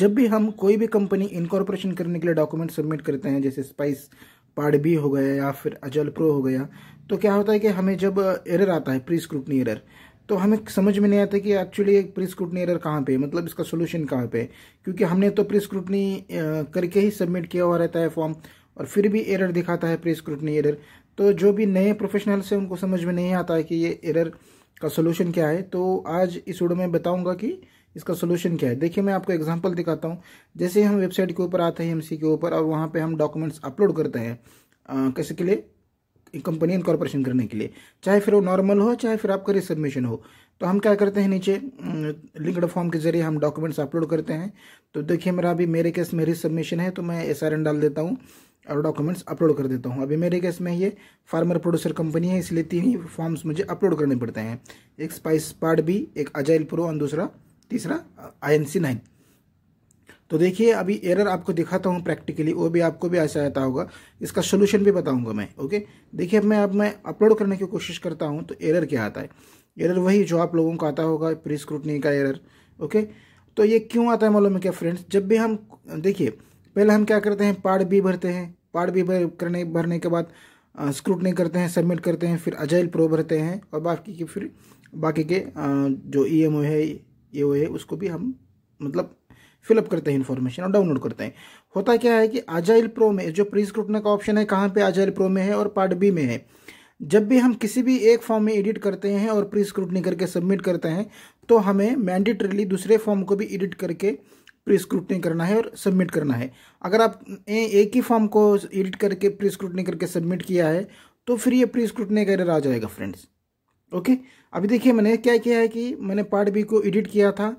जब भी हम कोई भी कंपनी इनकॉर्पोरेशन करने के लिए डॉक्यूमेंट सबमिट करते हैं जैसे स्पाइस पार्ट बी हो गया या फिर अजल प्रो हो गया तो क्या होता है कि हमें जब एरर आता है प्री स्क्रूटनी एरर तो हमें समझ में नहीं आता कि एक्चुअली प्री स्क्रूटनी एरर कहाँ पे मतलब इसका सोल्यूशन कहाँ पे क्योंकि हमने तो प्री स्क्रूटनी करके ही सबमिट किया हुआ रहता है फॉर्म और फिर भी एरर दिखाता है प्री स्क्रूटनी एरर तो जो भी नए प्रोफेशनल्स हैं उनको समझ में नहीं आता है कि ये एरर का सोल्यूशन क्या है तो आज इस वीडियो में बताऊँगा कि इसका सोल्यूशन क्या है देखिए मैं आपको एग्जाम्पल दिखाता हूँ जैसे हम वेबसाइट के ऊपर आते हैं एम के ऊपर और वहाँ पर हम डॉक्यूमेंट्स अपलोड करते हैं कैसे के लिए कंपनी कॉरपोरेशन करने के लिए चाहे फिर वो नॉर्मल हो चाहे फिर आपका रिसबमिशन हो तो हम क्या करते हैं नीचे लिंकड फॉर्म के जरिए हम डॉक्यूमेंट्स अपलोड करते हैं तो देखिए मेरा अभी मेरे केस में रिसबमिशन है तो मैं एस डाल देता हूँ और डॉक्यूमेंट्स अपलोड कर देता हूँ अभी मेरे केस में ये फार्मर प्रोड्यूसर कंपनी है इसलिए तीन ही फॉर्म्स मुझे अपलोड करने पड़ते हैं एक स्पाइस पार्ट भी एक अजाइल प्रो और दूसरा तीसरा आई नाइन तो देखिए अभी एरर आपको दिखाता हूँ प्रैक्टिकली वो भी आपको भी ऐसा आता होगा इसका सोल्यूशन भी बताऊँगा मैं ओके देखिए अब मैं अब मैं अपलोड करने की कोशिश करता हूँ तो एरर क्या आता है एरर वही जो आप लोगों को आता होगा प्री स्क्रूटनी का एरर ओके तो ये क्यों आता है मालूम है क्या फ्रेंड्स जब भी हम देखिए पहले हम क्या करते हैं पार्ट बी भरते हैं पार्ट बी भर करने भरने के बाद स्क्रूटनी करते हैं सबमिट करते हैं फिर अजाइल प्रो भरते हैं और बाकी के फिर बाकी के आ, जो ई e है ये वो है उसको भी हम मतलब फिलअप करते हैं इन्फॉर्मेशन और डाउनलोड करते हैं होता क्या है कि आजाइल प्रो में जो प्री स्क्रिप्टना का ऑप्शन है कहाँ पे आजाइल प्रो में है और पार्ट बी में है जब भी हम किसी भी एक फॉर्म में एडिट करते हैं और प्री स्क्रूटनी करके सबमिट करते हैं तो हमें मैंडेटरीली दूसरे फॉर्म को भी एडिट करके प्री स्क्रूटनी करना है और सबमिट करना है अगर आप ए, एक ही फॉर्म को एडिट करके प्री स्क्रूटनी करके सबमिट किया है तो फिर ये प्री स्क्रूटनी का एरर आ जाएगा फ्रेंड्स ओके अभी देखिए मैंने क्या किया है कि मैंने पार्ट बी को एडिट किया था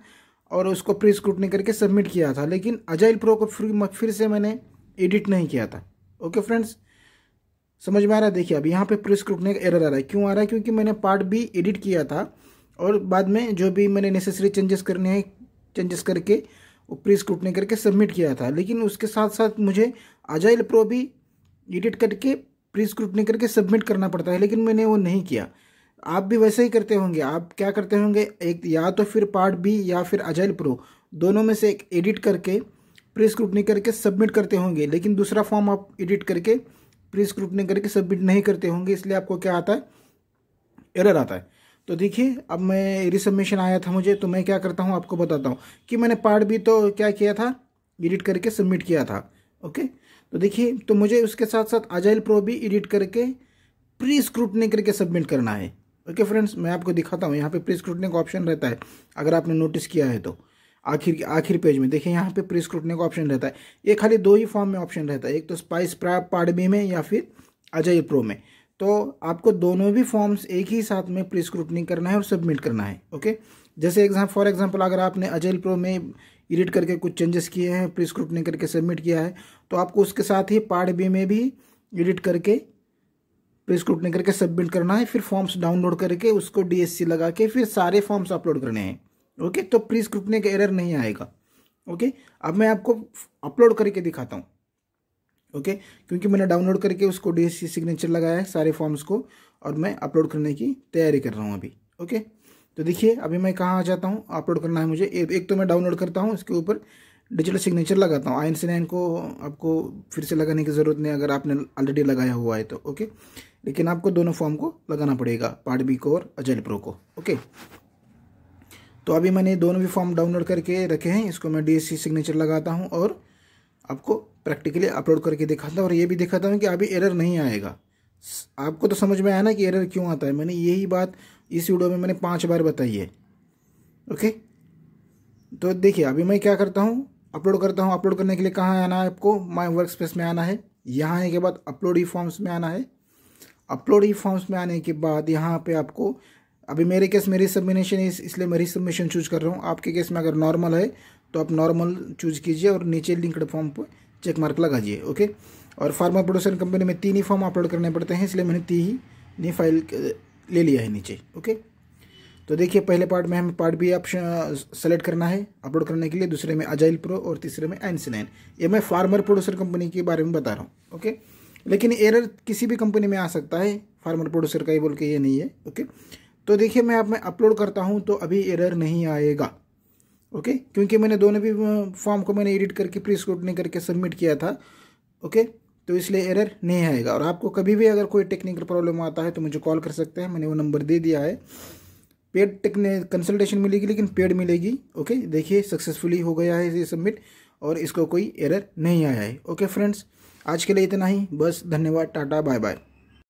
और उसको प्री स्क्रूटनी करके सबमिट किया था लेकिन अजाइल प्रो को फिर फिर से मैंने एडिट नहीं किया था ओके फ्रेंड्स समझ में आ रहा है देखिए अब यहाँ पे प्री स्क्रूटनी का एरर आ रहा है क्यों आ रहा है क्योंकि मैंने पार्ट बी एडिट किया था और बाद में जो भी मैंने नेसेसरी चेंजेस करने हैं चेंजेस करके वो प्री स्क्रूटनी करके सबमिट किया था लेकिन उसके साथ साथ मुझे अजाइल प्रो भी एडिट करके प्री स्क्रूटनी करके सबमिट करना पड़ता है लेकिन मैंने वो नहीं किया आप भी वैसे ही करते होंगे आप क्या करते होंगे एक या तो फिर पार्ट बी या फिर अजाइल प्रो दोनों में से एक एडिट करके प्री स्क्रूटनी करके सबमिट करते होंगे लेकिन दूसरा फॉर्म आप एडिट करके प्री स्क्रूटनी करके सबमिट नहीं करते होंगे इसलिए आपको क्या आता है एरर आता है तो देखिए अब मैं रिसबमिशन आया था मुझे तो मैं क्या करता हूँ आपको बताता हूँ कि मैंने पार्ट बी तो क्या किया था एडिट करके सबमिट किया था ओके तो देखिए तो मुझे उसके साथ साथ अजाइल प्रो भी एडिट करके प्री स्क्रूटनी करके सबमिट करना है ओके okay फ्रेंड्स मैं आपको दिखाता हूँ यहाँ पे प्रेस क्रूटने का ऑप्शन रहता है अगर आपने नोटिस किया है तो आखिर आखिर पेज में देखिए यहाँ पे प्रेस क्रूटने का ऑप्शन रहता है ये खाली दो ही फॉर्म में ऑप्शन रहता है एक तो स्पाइस पाडबी में या फिर अजय प्रो में तो आपको दोनों भी फॉर्म्स एक ही साथ में प्री स्क्रूटनिंग करना है और सबमिट करना है ओके जैसे एग्जाम फॉर एग्जाम्पल अगर आपने अजय प्रो में एडिट करके कुछ चेंजेस किए हैं प्री स्क्रूटनिंग करके सबमिट किया है तो आपको उसके साथ ही पार्ट बी में भी एडिट करके पे स्क्रूटनी करके सबमिट करना है फिर फॉर्म्स डाउनलोड करके उसको डीएससी लगा के फिर सारे फॉर्म्स अपलोड करने हैं ओके तो प्री स्क्रूटनी का एरर नहीं आएगा ओके अब मैं आपको अपलोड करके दिखाता हूँ ओके क्योंकि मैंने डाउनलोड करके उसको डीएससी सिग्नेचर लगाया है सारे फॉर्म्स को और मैं अपलोड करने की तैयारी कर रहा हूँ अभी ओके तो देखिए अभी मैं कहाँ आ जाता हूँ अपलोड करना है मुझे एक तो मैं डाउनलोड करता हूँ उसके ऊपर डिजिटल सिग्नेचर लगाता हूँ आई एन सी नाइन को आपको फिर से लगाने की ज़रूरत नहीं अगर आपने ऑलरेडी लगाया हुआ है तो ओके लेकिन आपको दोनों फॉर्म को लगाना पड़ेगा पार्ट बी को और अजल प्रो को ओके तो अभी मैंने दोनों भी फॉर्म डाउनलोड करके रखे हैं इसको मैं डी सिग्नेचर लगाता हूँ और आपको प्रैक्टिकली अपलोड करके दिखाता हूँ और ये भी दिखाता हूँ कि अभी एरर नहीं आएगा आपको तो समझ में आया ना कि एरर क्यों आता है मैंने यही बात इस वीडियो में मैंने पाँच बार बताई है ओके तो देखिए अभी मैं क्या करता हूँ अपलोड करता हूँ अपलोड करने के लिए कहाँ आना है आपको माई वर्क में आना है यहाँ आने के बाद अपलोड ई फॉर्म्स में आना है अपलोड ई फॉर्म्स में आने के बाद यहाँ पे आपको अभी मेरे केस मेरी सबमिनेशन है इसलिए मैं सबमिशन चूज कर रहा हूँ आपके केस में अगर नॉर्मल है तो आप नॉर्मल चूज कीजिए और नीचे लिंकड फॉर्म पर चेक मार्क लगाइए ओके और फार्मा प्रोडक्शन कंपनी में तीन ही फॉर्म अपलोड करने पड़ते हैं इसलिए मैंने तीन ही फाइल ले लिया है नीचे ओके तो देखिए पहले पार्ट में हमें पार्ट बी ऑप्शन सेलेक्ट करना है अपलोड करने के लिए दूसरे में अजाइल प्रो और तीसरे में एनसीनाइन ये मैं फार्मर प्रोड्यूसर कंपनी के बारे में बता रहा हूँ ओके लेकिन एरर किसी भी कंपनी में आ सकता है फार्मर प्रोड्यूसर का ही बोल के ये नहीं है ओके तो देखिए मैं आप में अपलोड करता हूँ तो अभी एरर नहीं आएगा ओके क्योंकि मैंने दोनों भी फॉर्म को मैंने एडिट करके प्री स्क्रूटनी करके सबमिट किया था ओके तो इसलिए एरर नहीं आएगा और आपको कभी भी अगर कोई टेक्निकल प्रॉब्लम आता है तो मुझे कॉल कर सकते हैं मैंने वो नंबर दे दिया है पेड टेक्निक कंसल्टेशन मिलेगी लेकिन पेड मिलेगी ओके देखिए सक्सेसफुली हो गया है ये सबमिट और इसको कोई एरर नहीं आया है ओके फ्रेंड्स आज के लिए इतना ही बस धन्यवाद टाटा बाय बाय